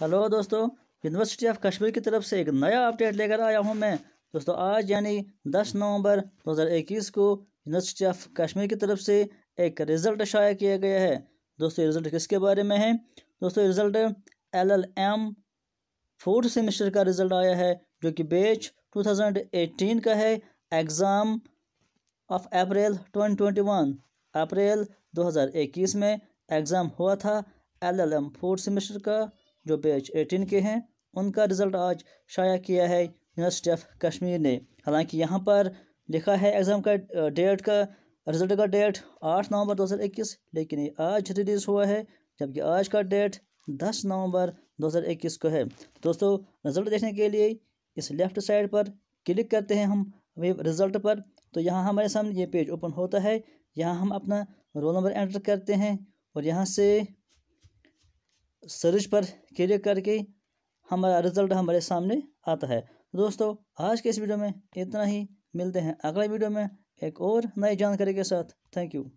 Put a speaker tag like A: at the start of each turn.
A: hello दोस्तों university of Kashmir की तरफ से एक नया अपडेट लेकर आया हूं मैं दोस्तों आज यानी 10 नवंबर 2021 को यूनिवर्सिटी ऑफ कश्मीर की तरफ से एक रिज़ल्ट शाया किया गया है दोस्तों रिज़ल्ट किसके बारे में है दोस्तों result L L M fourth semester का रिज़ल्ट आया है जो कि बेच टू का है exam of April twenty April दो में एग्ज़ाम हुआ था L L M fourth semester का जो बैच एटीन के हैं उनका रिज़ल्ट आज शाया किया है यूनिवर्सिटी ऑफ कश्मीर ने हालांकि यहाँ पर लिखा है एग्ज़ाम का डेट का रिज़ल्ट का डेट आठ नवंबर 2021 लेकिन ये आज रिलीज़ हुआ है जबकि आज का डेट दस नवंबर इक्कीस को है दोस्तों रिज़ल्ट देखने के लिए इस लेफ़्ट साइड पर क्लिक करते हैं हम वे रिज़ल्ट पर तो यहाँ हमारे सामने ये पेज ओपन होता है यहाँ हम अपना रोल नंबर एंटर करते हैं और यहाँ से सर्च पर क्लिक करके हमारा रिजल्ट हमारे सामने आता है दोस्तों आज के इस वीडियो में इतना ही मिलते हैं अगले वीडियो में एक और नई जानकारी के साथ थैंक यू